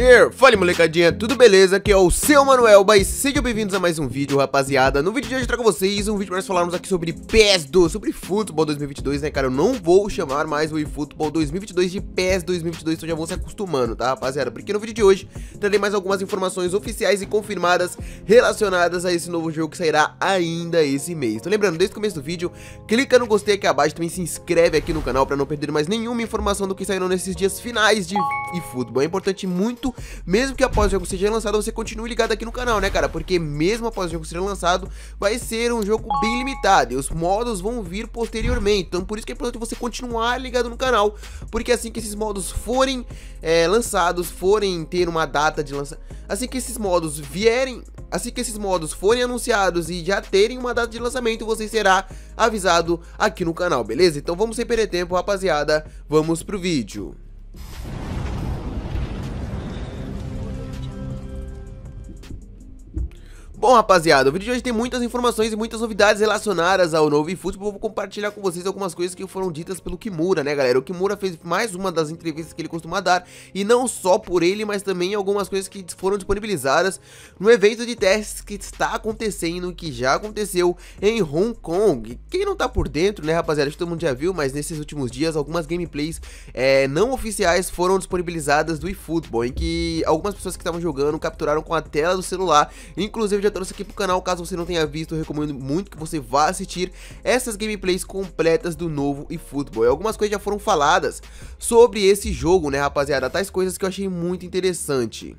E fala molecadinha, tudo beleza? Aqui é o seu Manuel. mas sejam bem-vindos a mais um vídeo, rapaziada. No vídeo de hoje eu trago vocês um vídeo para nós falarmos aqui sobre PES 2, sobre Futebol 2022, né, cara? Eu não vou chamar mais o eFootball 2022 de PES 2022, então já vão se acostumando, tá, rapaziada? Porque no vídeo de hoje trarei mais algumas informações oficiais e confirmadas relacionadas a esse novo jogo que sairá ainda esse mês. Então lembrando, desde o começo do vídeo, clica no gostei aqui abaixo, também se inscreve aqui no canal para não perder mais nenhuma informação do que saiu nesses dias finais de eFootball. É importante muito mesmo que após o jogo seja lançado, você continue ligado aqui no canal, né, cara? Porque mesmo após o jogo ser lançado, vai ser um jogo bem limitado e os modos vão vir posteriormente. Então, por isso que é importante você continuar ligado no canal, porque assim que esses modos forem é, lançados, forem ter uma data de lançamento, assim que esses modos vierem Assim que esses modos forem anunciados e já terem uma data de lançamento, você será avisado aqui no canal, beleza? Então vamos sem perder tempo, rapaziada, vamos pro vídeo. Bom rapaziada, o vídeo de hoje tem muitas informações e muitas novidades relacionadas ao novo eFootball Vou compartilhar com vocês algumas coisas que foram ditas pelo Kimura, né galera O Kimura fez mais uma das entrevistas que ele costuma dar E não só por ele, mas também algumas coisas que foram disponibilizadas No evento de testes que está acontecendo, que já aconteceu em Hong Kong Quem não tá por dentro, né rapaziada, todo mundo já viu Mas nesses últimos dias, algumas gameplays é, não oficiais foram disponibilizadas do eFootball Em que algumas pessoas que estavam jogando capturaram com a tela do celular Inclusive já trouxe aqui pro canal, caso você não tenha visto, eu recomendo muito que você vá assistir essas gameplays completas do novo eFootball. E algumas coisas já foram faladas sobre esse jogo, né rapaziada, tais coisas que eu achei muito interessante.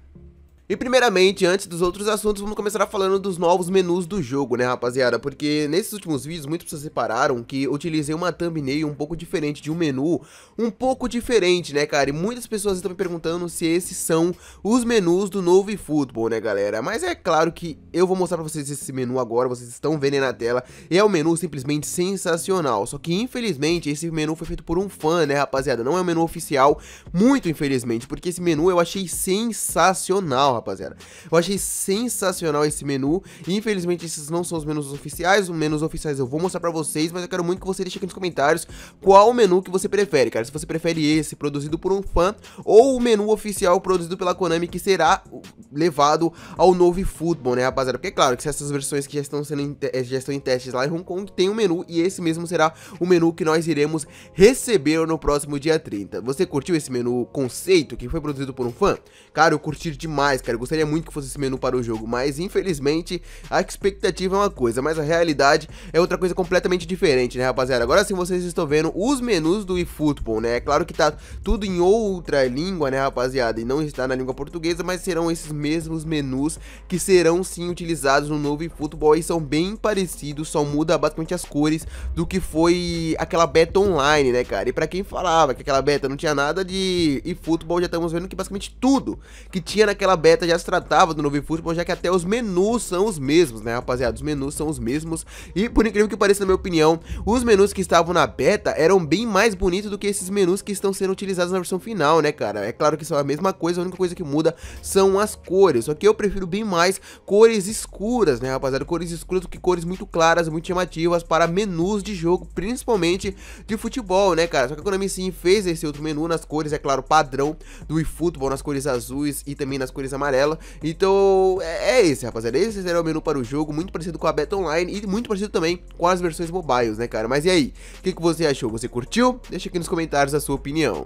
E primeiramente, antes dos outros assuntos, vamos começar falando dos novos menus do jogo, né rapaziada? Porque nesses últimos vídeos, muitas pessoas repararam que utilizei uma thumbnail um pouco diferente de um menu, um pouco diferente, né cara? E muitas pessoas estão me perguntando se esses são os menus do novo eFootball, né galera? Mas é claro que eu vou mostrar pra vocês esse menu agora, vocês estão vendo aí na tela, é um menu simplesmente sensacional. Só que infelizmente esse menu foi feito por um fã, né rapaziada? Não é um menu oficial, muito infelizmente, porque esse menu eu achei sensacional, rapaziada. Eu achei sensacional esse menu. Infelizmente, esses não são os menus oficiais. Os menus oficiais eu vou mostrar pra vocês, mas eu quero muito que você deixe aqui nos comentários qual menu que você prefere, cara. Se você prefere esse, produzido por um fã, ou o menu oficial produzido pela Konami, que será levado ao novo futebol, né, rapaziada? Porque é claro que se essas versões que já estão, sendo eh, já estão em testes lá em Hong Kong, tem um menu, e esse mesmo será o menu que nós iremos receber no próximo dia 30. Você curtiu esse menu conceito que foi produzido por um fã? Cara, eu curti demais, cara cara. Eu gostaria muito que fosse esse menu para o jogo, mas infelizmente a expectativa é uma coisa, mas a realidade é outra coisa completamente diferente, né, rapaziada? Agora sim vocês estão vendo os menus do eFootball, né? É claro que tá tudo em outra língua, né, rapaziada? E não está na língua portuguesa, mas serão esses mesmos menus que serão sim utilizados no novo eFootball e são bem parecidos, só muda basicamente as cores do que foi aquela beta online, né, cara? E para quem falava que aquela beta não tinha nada de eFootball, já estamos vendo que basicamente tudo que tinha naquela beta meta já se tratava do novo futebol, já que até os menus são os mesmos, né, rapaziada? Os menus são os mesmos. E por incrível que pareça, na minha opinião, os menus que estavam na beta eram bem mais bonitos do que esses menus que estão sendo utilizados na versão final, né, cara? É claro que são a mesma coisa, a única coisa que muda são as cores. Só que eu prefiro bem mais cores escuras, né, rapaziada? Cores escuras do que cores muito claras, muito chamativas para menus de jogo, principalmente de futebol, né, cara? Só que a Konami sim fez esse outro menu nas cores, é claro, padrão do eFootball, nas cores azuis e também nas cores amarelas amarela. Então é, é esse, rapaziada. Esse será o menu para o jogo, muito parecido com a Beta Online e muito parecido também com as versões mobiles, né, cara? Mas e aí? O que, que você achou? Você curtiu? Deixa aqui nos comentários a sua opinião.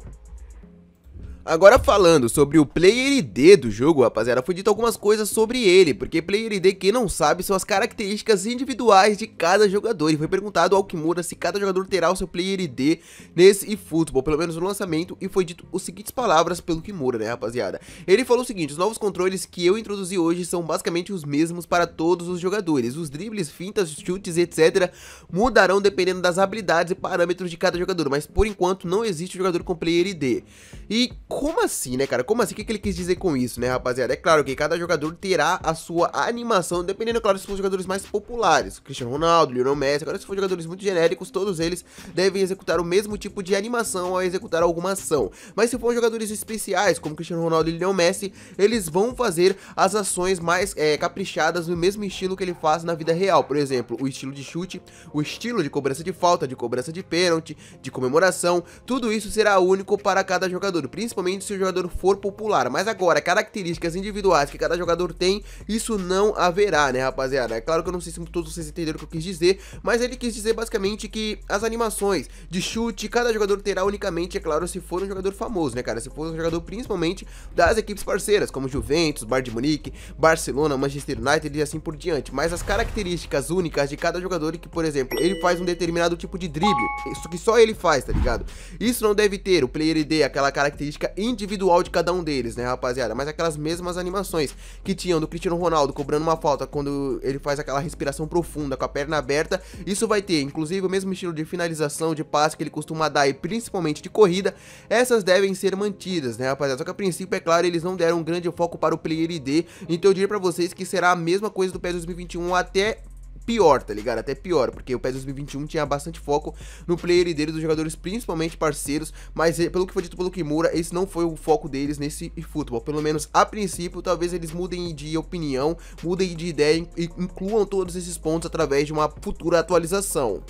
Agora falando sobre o Player ID do jogo, rapaziada, foi dito algumas coisas sobre ele, porque Player ID, quem não sabe, são as características individuais de cada jogador, e foi perguntado ao Kimura se cada jogador terá o seu Player ID nesse eFootball, pelo menos no lançamento, e foi dito as seguintes palavras pelo Kimura, né, rapaziada. Ele falou o seguinte, os novos controles que eu introduzi hoje são basicamente os mesmos para todos os jogadores, os dribles, fintas, chutes, etc, mudarão dependendo das habilidades e parâmetros de cada jogador, mas por enquanto não existe um jogador com Player ID. E como assim, né, cara? Como assim? O que, que ele quis dizer com isso, né, rapaziada? É claro que cada jogador terá a sua animação, dependendo, é claro, se for jogadores mais populares. Cristiano Ronaldo, Lionel Messi, agora se for jogadores muito genéricos, todos eles devem executar o mesmo tipo de animação ao executar alguma ação. Mas se for jogadores especiais, como Cristiano Ronaldo e Lionel Messi, eles vão fazer as ações mais é, caprichadas no mesmo estilo que ele faz na vida real. Por exemplo, o estilo de chute, o estilo de cobrança de falta, de cobrança de pênalti, de comemoração, tudo isso será único para cada jogador, principalmente somente se o jogador for popular. Mas agora, características individuais que cada jogador tem, isso não haverá, né, rapaziada? É claro que eu não sei se todos vocês entenderam o que eu quis dizer, mas ele quis dizer basicamente que as animações de chute, cada jogador terá unicamente, é claro, se for um jogador famoso, né, cara? Se for um jogador principalmente das equipes parceiras, como Juventus, Bar de Munique, Barcelona, Manchester United e assim por diante. Mas as características únicas de cada jogador, que, por exemplo, ele faz um determinado tipo de drible, isso que só ele faz, tá ligado? Isso não deve ter o Player ID, aquela característica individual de cada um deles, né, rapaziada? Mas aquelas mesmas animações que tinham do Cristiano Ronaldo cobrando uma falta quando ele faz aquela respiração profunda com a perna aberta, isso vai ter, inclusive, o mesmo estilo de finalização, de passe que ele costuma dar e principalmente de corrida, essas devem ser mantidas, né, rapaziada? Só que a princípio, é claro, eles não deram um grande foco para o Player ID, então eu diria pra vocês que será a mesma coisa do PES 2021 até pior, tá ligado? Até pior, porque o PES 2021 tinha bastante foco no player dele, dos jogadores principalmente parceiros, mas eh, pelo que foi dito pelo Kimura, esse não foi o foco deles nesse futebol. Pelo menos a princípio, talvez eles mudem de opinião, mudem de ideia e incluam todos esses pontos através de uma futura atualização.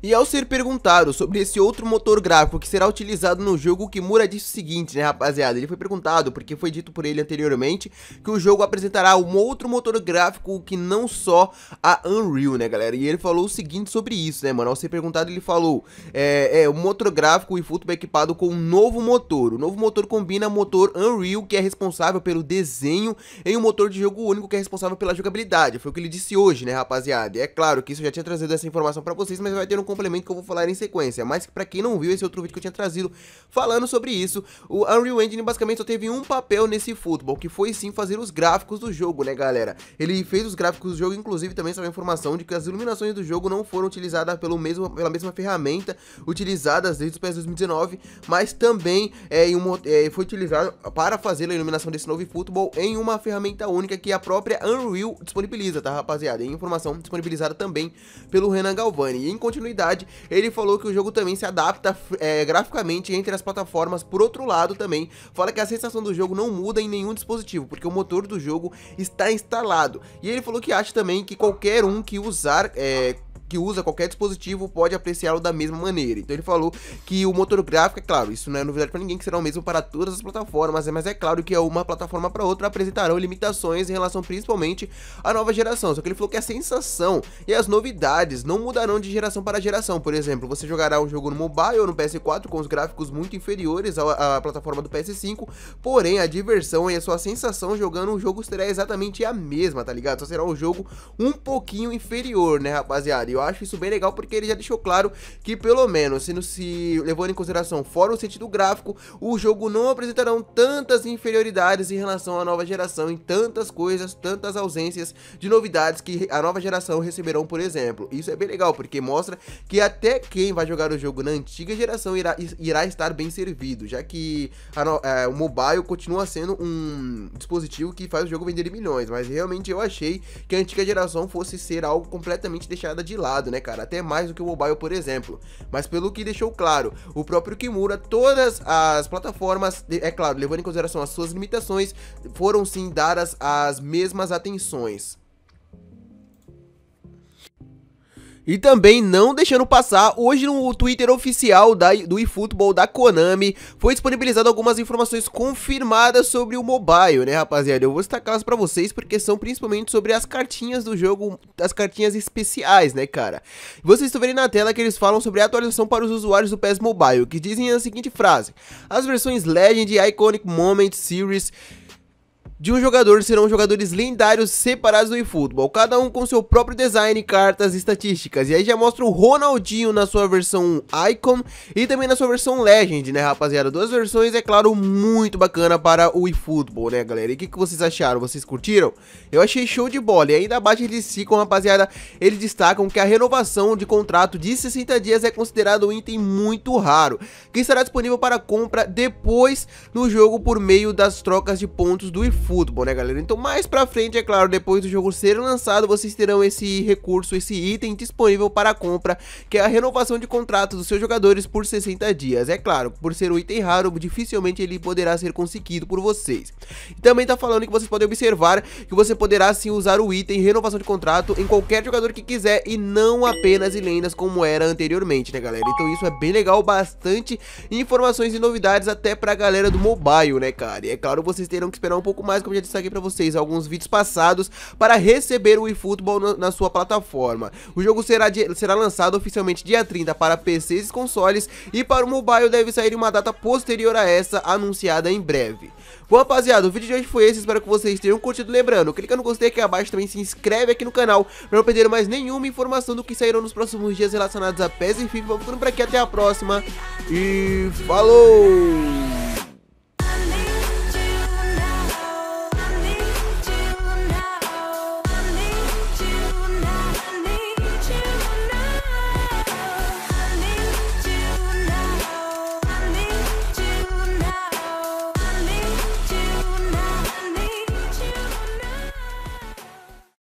E ao ser perguntado sobre esse outro motor gráfico que será utilizado no jogo, Kimura disse o seguinte, né rapaziada, ele foi perguntado, porque foi dito por ele anteriormente, que o jogo apresentará um outro motor gráfico que não só a Unreal, né galera, e ele falou o seguinte sobre isso, né mano, ao ser perguntado ele falou, é, é o motor gráfico e futebol equipado com um novo motor, o novo motor combina motor Unreal, que é responsável pelo desenho, em um motor de jogo único que é responsável pela jogabilidade, foi o que ele disse hoje, né rapaziada, e é claro que isso já tinha trazido essa informação pra vocês, mas vai ter um complemento que eu vou falar em sequência, mas para quem não viu esse é outro vídeo que eu tinha trazido falando sobre isso, o Unreal Engine basicamente só teve um papel nesse futebol, que foi sim fazer os gráficos do jogo, né galera? Ele fez os gráficos do jogo, inclusive também saiu a informação de que as iluminações do jogo não foram utilizadas pelo mesmo, pela mesma ferramenta utilizadas desde o PS 2019, mas também é, uma, é, foi utilizado para fazer a iluminação desse novo futebol em uma ferramenta única que a própria Unreal disponibiliza, tá rapaziada? E informação disponibilizada também pelo Renan Galvani. E em continuidade ele falou que o jogo também se adapta é, graficamente entre as plataformas. Por outro lado, também fala que a sensação do jogo não muda em nenhum dispositivo, porque o motor do jogo está instalado. E ele falou que acha também que qualquer um que usar é, que usa qualquer dispositivo pode apreciá-lo da mesma maneira. Então ele falou que o motor gráfico, é claro, isso não é novidade para ninguém, que será o mesmo para todas as plataformas, é, mas é claro que é uma plataforma para outra apresentarão limitações em relação principalmente à nova geração. Só que ele falou que a é sensação e as novidades não mudarão de geração para geração. Por exemplo, você jogará um jogo no mobile ou no PS4 com os gráficos muito inferiores à, à plataforma do PS5, porém a diversão e a sua sensação jogando um jogo será exatamente a mesma, tá ligado? Só será um jogo um pouquinho inferior, né, rapaziada? E eu acho isso bem legal porque ele já deixou claro que pelo menos, se, se levando em consideração fora o sentido gráfico, o jogo não apresentarão tantas inferioridades em relação à nova geração em tantas coisas, tantas ausências de novidades que a nova geração receberão, por exemplo. Isso é bem legal porque mostra que até quem vai jogar o jogo na antiga geração irá, irá estar bem servido, já que a, é, o mobile continua sendo um dispositivo que faz o jogo vender milhões, mas realmente eu achei que a antiga geração fosse ser algo completamente deixada de lado né, cara? Até mais do que o mobile, por exemplo. Mas pelo que deixou claro o próprio Kimura, todas as plataformas, é claro, levando em consideração as suas limitações, foram sim dadas as mesmas atenções. E também não deixando passar, hoje no Twitter oficial da, do eFootball da Konami foi disponibilizado algumas informações confirmadas sobre o mobile, né rapaziada? Eu vou destacá-las pra vocês porque são principalmente sobre as cartinhas do jogo, as cartinhas especiais, né cara? Vocês estão vendo na tela que eles falam sobre a atualização para os usuários do PES Mobile, que dizem a seguinte frase, as versões Legend e Iconic Moment Series de um jogador serão jogadores lendários separados do eFootball, cada um com seu próprio design, cartas e estatísticas. E aí já mostra o Ronaldinho na sua versão Icon e também na sua versão Legend, né rapaziada? Duas versões, é claro, muito bacana para o eFootball, né galera? E o que, que vocês acharam? Vocês curtiram? Eu achei show de bola. E ainda abaixo eles ficam, rapaziada, eles destacam que a renovação de contrato de 60 dias é considerado um item muito raro, que estará disponível para compra depois no jogo por meio das trocas de pontos do eFootball futebol, né, galera? Então, mais pra frente, é claro, depois do jogo ser lançado, vocês terão esse recurso, esse item disponível para compra, que é a renovação de contrato dos seus jogadores por 60 dias. É claro, por ser um item raro, dificilmente ele poderá ser conseguido por vocês. E também tá falando que vocês podem observar que você poderá sim usar o item renovação de contrato em qualquer jogador que quiser e não apenas em lendas como era anteriormente, né, galera? Então isso é bem legal, bastante informações e novidades até pra galera do mobile, né, cara? E é claro, vocês terão que esperar um pouco mais mais, como já destaquei para vocês, alguns vídeos passados para receber o eFootball na, na sua plataforma. O jogo será, de, será lançado oficialmente dia 30 para PCs e consoles e para o mobile deve sair uma data posterior a essa anunciada em breve. Bom rapaziada, o vídeo de hoje foi esse, espero que vocês tenham curtido, lembrando, clica no gostei aqui abaixo, também se inscreve aqui no canal para não perder mais nenhuma informação do que sairão nos próximos dias relacionados a PES e FIFA, ficando por aqui, até a próxima e falou!